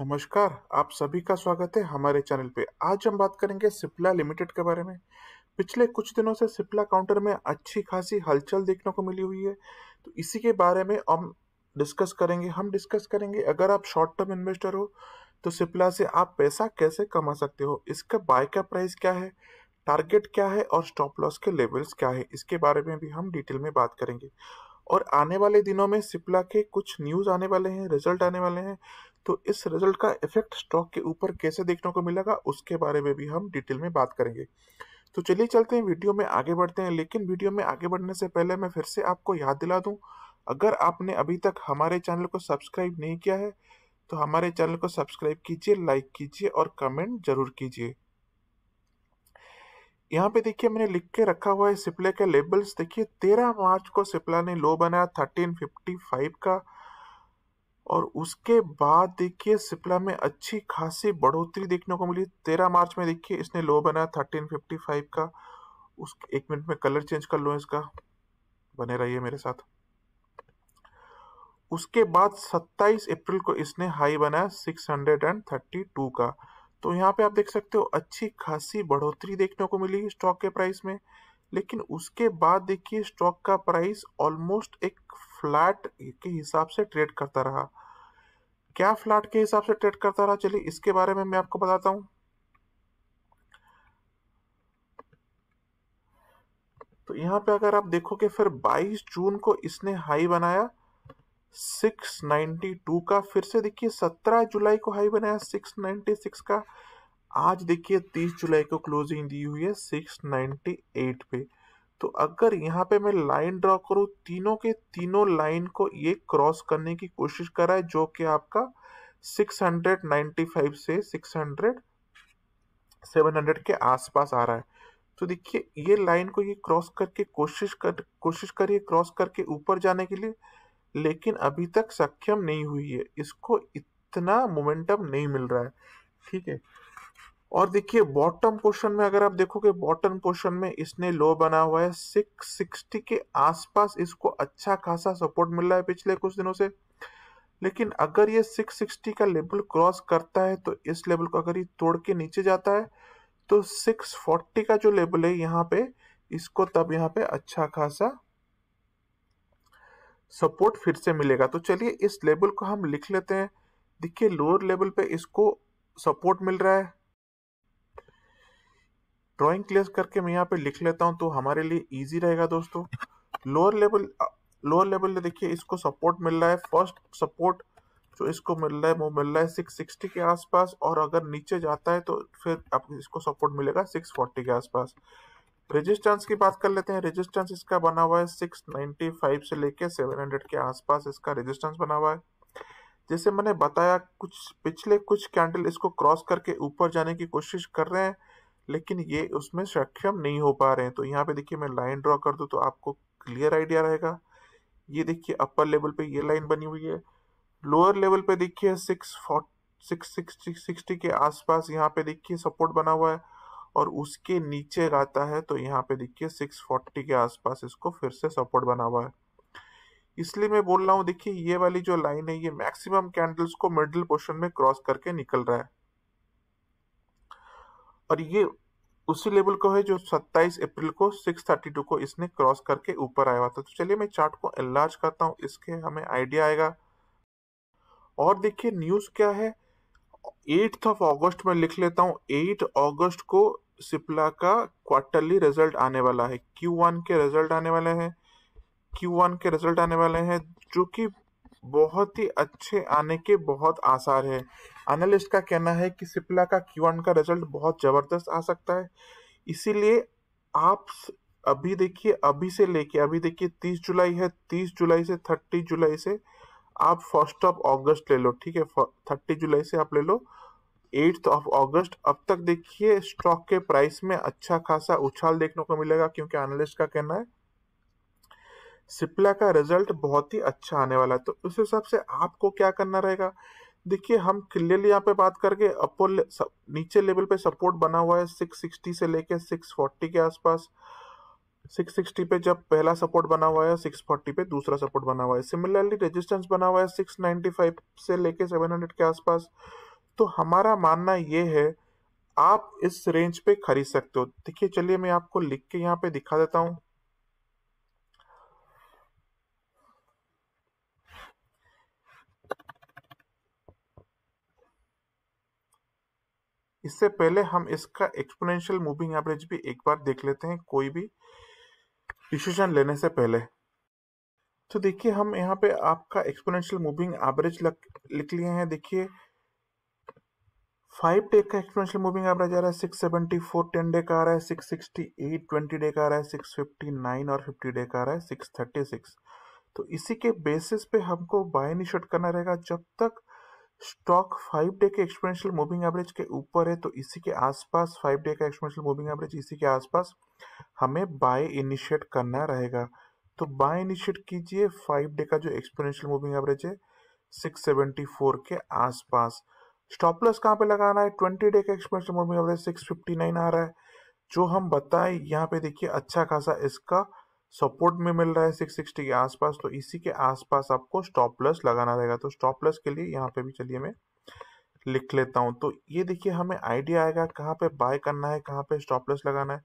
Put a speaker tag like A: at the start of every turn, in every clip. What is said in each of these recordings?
A: नमस्कार आप सभी का स्वागत है हमारे चैनल पे आज हम बात करेंगे सिप्ला लिमिटेड के बारे में पिछले कुछ दिनों से सिप्ला काउंटर में अच्छी खासी हलचल देखने को मिली हुई है तो इसी के बारे में हम डिस्कस करेंगे हम डिस्कस करेंगे अगर आप शॉर्ट टर्म इन्वेस्टर हो तो सिप्ला से आप पैसा कैसे कमा सकते हो इसका बाय का प्राइस क्या है टारगेट क्या है और स्टॉप लॉस के लेवल्स क्या है इसके बारे में भी हम डिटेल में बात करेंगे और आने वाले दिनों में सिप्ला के कुछ न्यूज़ आने वाले हैं रिजल्ट आने वाले हैं तो इस रिजल्ट का इफेक्ट स्टॉक के ऊपर कैसे देखने को मिलेगा उसके बारे में भी हम डिटेल में बात करेंगे तो चलिए चलते हैं वीडियो में आगे बढ़ते हैं लेकिन वीडियो में आगे बढ़ने से पहले मैं फिर से आपको याद दिला दूं अगर आपने अभी तक हमारे चैनल को सब्सक्राइब नहीं किया है तो हमारे चैनल को सब्सक्राइब कीजिए लाइक कीजिए और कमेंट जरूर कीजिए यहाँ पे देखिए मैंने लिख के रखा हुआ है सिप्ले के लेबल्स देखिए तेरह मार्च को सिप्ला ने लो बनाया थर्टीन फिफ्टी फाइव का और उसके बाद देखिए सिप्ला में अच्छी खासी बढ़ोतरी देखने को मिली तेरह मार्च में देखिए इसने लो बनाया थर्टीन फिफ्टी फाइव का उस एक मिनट में कलर चेंज कर लो इसका बने रहिए मेरे साथ उसके बाद 27 अप्रैल को इसने हाई बनाया 632 का तो यहाँ पे आप देख सकते हो अच्छी खासी बढ़ोतरी देखने को मिली स्टॉक के प्राइस में लेकिन उसके बाद देखिए स्टॉक का प्राइस ऑलमोस्ट एक फ्लैट के हिसाब से ट्रेड करता रहा क्या फ्लैट के हिसाब से ट्रेड करता रहा चलिए इसके बारे में मैं आपको बताता हूं तो यहां पे अगर आप देखोगे फिर 22 जून को इसने हाई बनाया 692 का फिर से देखिए 17 जुलाई को हाई बनाया 696 का आज देखिए 30 जुलाई को क्लोजिंग दी हुई है 698 पे तो अगर यहाँ पे मैं लाइन ड्रॉ करूँ तीनों के तीनों लाइन को ये क्रॉस करने की कोशिश रहा है जो कि आपका 695 से 600 700 के आसपास आ रहा है तो देखिए ये लाइन को ये क्रॉस करके कोशिश कर कोशिश करिए क्रॉस करके ऊपर जाने के लिए लेकिन अभी तक सक्षम नहीं हुई है इसको इतना मोमेंटम नहीं मिल रहा है ठीक है और देखिए बॉटम पोर्शन में अगर आप देखोगे बॉटम पोर्शन में इसने लो बना हुआ है 660 के आसपास इसको अच्छा खासा सपोर्ट मिल रहा है पिछले कुछ दिनों से लेकिन अगर ये 660 का लेवल क्रॉस करता है तो इस लेवल को अगर ये तोड़ के नीचे जाता है तो 640 का जो लेवल है यहाँ पे इसको तब यहाँ पे अच्छा खासा सपोर्ट फिर से मिलेगा तो चलिए इस लेवल को हम लिख लेते हैं देखिए लोअर लेवल पे इसको सपोर्ट मिल रहा है ड्राइंग क्लियर करके मैं यहाँ पे लिख लेता हूँ तो हमारे लिए ईजी रहेगा दोस्तों लोअर लेवल लोअर लेवल देखिए इसको सपोर्ट मिल रहा है फर्स्ट सपोर्ट जो इसको मिल रहा है वो मिल रहा है सिक्स सिक्सटी के आसपास और अगर नीचे जाता है तो फिर आप इसको सपोर्ट मिलेगा सिक्स फोर्टी के आसपास रेजिस्टेंस की बात कर लेते हैं रेजिस्टेंस इसका बना हुआ है सिक्स नाइन्टी फाइव से लेके सेवन हंड्रेड के आसपास इसका रेजिस्टेंस बना हुआ है जैसे मैंने बताया कुछ पिछले कुछ कैंडल इसको क्रॉस करके ऊपर जाने की कोशिश कर रहे हैं लेकिन ये उसमें सक्षम नहीं हो पा रहे हैं तो यहाँ पे देखिए मैं लाइन ड्रॉ कर दूँ तो आपको क्लियर आइडिया रहेगा ये देखिए अपर लेवल पे ये लाइन बनी हुई है लोअर लेवल पे देखिए सिक्स सिक्स सिक्सटी सिक्सटी के आसपास यहाँ पे देखिए सपोर्ट बना हुआ है और उसके नीचे रहता है तो यहाँ पे देखिए सिक्स फोर्टी के आसपास इसको फिर से सपोर्ट बना हुआ है इसलिए मैं बोल रहा हूँ देखिए ये वाली जो लाइन है ये मैक्सिमम कैंडल्स को मिडिल पोर्शन में क्रॉस करके निकल रहा है और ये उसी लेवल को है जो 27 अप्रैल को 632 को इसने क्रॉस करके ऊपर आया हुआ था तो चलिए मैं चार्ट को एनलार्ज करता हूँ इसके हमें आइडिया आएगा और देखिए न्यूज़ क्या है एट्थ ऑफ ऑगस्ट में लिख लेता हूँ एट ऑगस्ट को सिप्ला का क्वार्टरली रिजल्ट आने वाला है क्यू वन के रिजल्ट आने वाले हैं क्यू वन के रिजल्ट आने वाले हैं जो कि बहुत ही अच्छे आने के बहुत आसार है एनालिस्ट का कहना है कि सिप्ला का क्यू का रिजल्ट बहुत ज़बरदस्त आ सकता है इसीलिए आप अभी देखिए अभी से लेके अभी देखिए तीस जुलाई है तीस जुलाई से थर्टी जुलाई से आप फर्स्ट ऑफ अगस्त ले लो ठीक है थर्टी जुलाई से आप ले लो एट्थ ऑफ अगस्त अब तक देखिए स्टॉक के प्राइस में अच्छा खासा उछाल देखने को मिलेगा क्योंकि एनालिस्ट का कहना है सिप्ला का रिजल्ट बहुत ही अच्छा आने वाला है तो उस हिसाब से आपको क्या करना रहेगा देखिए हम क्लियरली यहाँ पे बात करके अपर ले, नीचे लेवल पे सपोर्ट बना हुआ है 660 से लेके 640 के आसपास 660 पे जब पहला सपोर्ट बना हुआ है 640 पे दूसरा सपोर्ट बना हुआ है सिमिलरली रेजिस्टेंस बना हुआ है 695 से लेके 700 के आसपास तो हमारा मानना ये है आप इस रेंज पे खरीद सकते हो देखिए चलिए मैं आपको लिख के यहाँ पे दिखा देता हूँ इससे पहले हम इसका एक्सपोनेंशियल मूविंग एवरेज भी एक बार देख लेते हैं कोई भी डिसीजन लेने से पहले तो देखिए हम यहाँ पे आपका एक्सपोनेंशियल मूविंग एवरेज लिख लिए हैं देखिए फाइव डे का एक्सपोनेंशियल मूविंग एवरेज आ रहा है six seventy four ten day का आ रहा है six sixty eight twenty day का आ रहा है सिक्स फिफ्टी नाइन और फिफ्टी डे का आ रहा है सिक्स थर्टी सिक्स तो इसी के बेसिस पे हमको बाय इनिशिएट करना रहेगा जब तक स्टॉक फाइव डे के एक्सपोनेंशियल मूविंग एवरेज के ऊपर है तो इसी के आसपास फाइव डे का एक्सपोनेंशियल मूविंग एवरेज इसी के आसपास हमें बाय इनिशिएट करना रहेगा तो बाय इनिशिएट कीजिए फाइव डे का जो एक्सपोनेंशियल मूविंग एवरेज है सिक्स सेवेंटी फोर के आसपास स्टॉप लॉस कहाँ पे लगाना है ट्वेंटी डे का एक्सपोनेंशियल मूविंग एवरेज 659 आ रहा है जो हम बताएं यहाँ पे देखिए अच्छा खासा इसका सपोर्ट में मिल रहा है 660 के आसपास तो इसी के आसपास आपको स्टॉप लॉस लगाना रहेगा तो स्टॉप लॉस के लिए यहाँ पे भी चलिए मैं लिख लेता हूँ तो ये देखिए हमें आइडिया आएगा कहाँ पे बाय करना है कहाँ पे स्टॉप लॉस लगाना है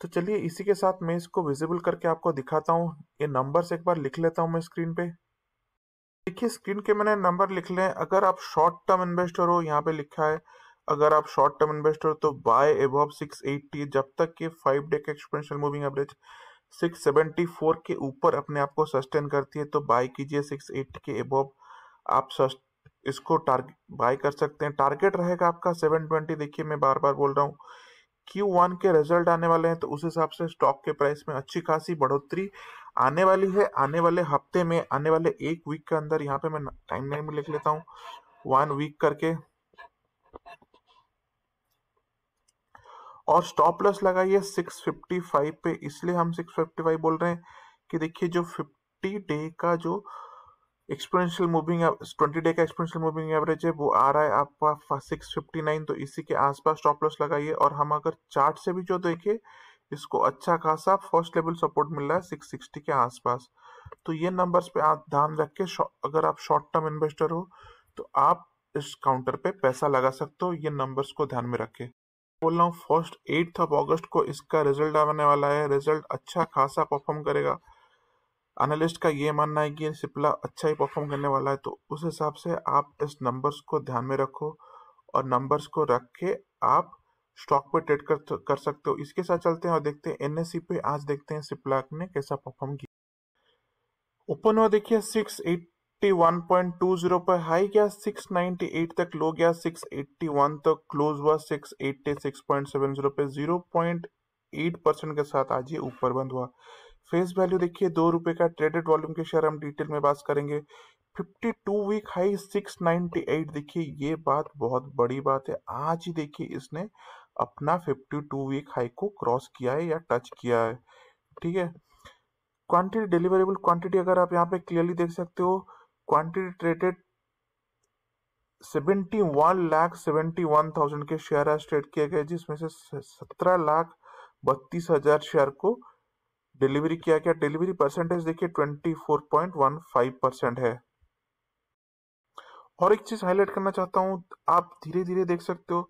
A: तो चलिए इसी के साथ मैं इसको विजिबल करके आपको दिखाता हूँ ये नंबर्स एक बार लिख लेता हूँ मैं स्क्रीन पे देखिए स्क्रीन के मैंने नंबर लिख लें अगर आप शॉर्ट टर्म इन्वेस्टर हो यहाँ पे लिखा है अगर आप शॉर्ट टर्म इन्वेस्टर हो तो बाय एबव 680 जब तक कि फाइव डे का एक्सपोनेंशियल मूविंग एवरेज 674 के ऊपर अपने आप को सस्टेन करती है तो बाय कीजिए 680 के एबोव आप इसको टारगेट बाय कर सकते हैं टारगेट रहेगा आपका 720 देखिए मैं बार बार बोल रहा हूँ क्यू वन के रिजल्ट आने वाले हैं तो उस हिसाब से स्टॉक के प्राइस में अच्छी खासी बढ़ोतरी आने वाली है आने वाले हफ्ते में आने वाले एक वीक के अंदर यहाँ पे मैं टाइम लाइन में लिख लेता हूँ वन वीक करके और स्टॉप लॉस लगाइए 655 पे इसलिए हम 655 बोल रहे हैं कि देखिए जो 50 डे का जो एक्सपोनेंशियल मूविंग ट्वेंटी डे का एक्सपोनेंशियल मूविंग एवरेज है वो आ रहा है आपका सिक्स फिफ्टी नाइन तो इसी के आसपास स्टॉप लॉस लगाइए और हम अगर चार्ट से भी जो देखें इसको अच्छा खासा फर्स्ट लेवल सपोर्ट मिल रहा है सिक्स सिक्सटी के आसपास तो ये नंबर्स पे आप ध्यान रख के अगर आप शॉर्ट टर्म इन्वेस्टर हो तो आप इस काउंटर पे पैसा लगा सकते हो ये नंबर्स को ध्यान में रखें बोल रहा हूँ फर्स्ट एट्थ ऑफ अगस्त को इसका रिजल्ट आने वाला है रिजल्ट अच्छा खासा परफॉर्म करेगा एनालिस्ट का ये मानना है कि सिप्ला अच्छा ही परफॉर्म करने वाला है तो उस हिसाब से आप इस नंबर्स को ध्यान में रखो और नंबर्स को रख के आप स्टॉक पे ट्रेड कर कर सकते हो इसके साथ चलते हैं और देखते हैं एन पे आज देखते हैं सिप्ला ने कैसा परफॉर्म किया ओपन हुआ देखिए सिक्स एट 651.20 पर हाई गया 698 तक लो गया 681 तक क्लोज हुआ 686.70 पे 0.8 परसेंट के साथ आज ये ऊपर बंद हुआ फेस वैल्यू देखिए दो रुपए का ट्रेडेड वॉल्यूम के शेयर हम डिटेल में बात करेंगे 52 वीक हाई 698 देखिए ये बात बहुत बड़ी बात है आज ही देखिए इसने अपना 52 वीक हाई को क्रॉस किया है या टच किया है ठीक है क्वांटिटी डिलीवरेबल क्वांटिटी अगर आप यहाँ पे क्लियरली देख सकते हो क्वांटिटेटेड 71 लाख 71,000 के शेयर आज ट्रेड किए गए जिसमें से 17 लाख बत्तीस हजार शेयर को डिलीवरी किया गया डिलीवरी परसेंटेज देखिए 24.15 परसेंट है और एक चीज हाईलाइट करना चाहता हूं आप धीरे धीरे देख सकते हो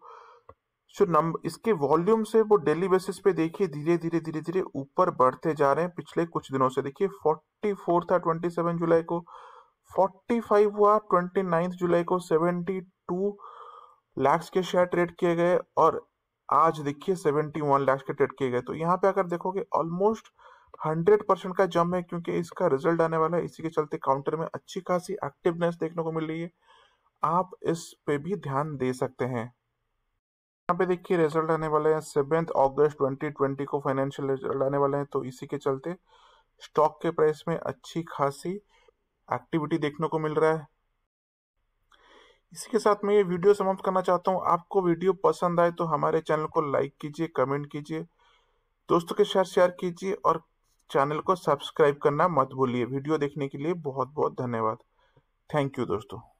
A: जो नंबर इसके वॉल्यूम से वो डेली बेसिस पे देखिए धीरे धीरे धीरे धीरे ऊपर बढ़ते जा रहे हैं पिछले कुछ दिनों से देखिए 44 था 27 जुलाई को 45 हुआ 29 जुलाई को 72 लाख के शेयर ट्रेड किए गए और आज देखिए 71 लाख के ट्रेड किए गए तो यहाँ पे अगर देखोगे ऑलमोस्ट 100 परसेंट का जम है क्योंकि इसका रिजल्ट आने वाला है इसी के चलते काउंटर में अच्छी खासी एक्टिवनेस देखने को मिल रही है आप इस पे भी ध्यान दे सकते हैं यहाँ पे देखिए रिजल्ट आने वाला है सेवेंथ अगस्त 2020 को फाइनेंशियल रिजल्ट आने वाला है तो इसी के चलते स्टॉक के प्राइस में अच्छी खासी एक्टिविटी देखने को मिल रहा है इसी के साथ मैं ये वीडियो समाप्त करना चाहता हूँ आपको वीडियो पसंद आए तो हमारे चैनल को लाइक कीजिए कमेंट कीजिए दोस्तों के साथ शेयर कीजिए और चैनल को सब्सक्राइब करना मत भूलिए वीडियो देखने के लिए बहुत बहुत धन्यवाद थैंक यू दोस्तों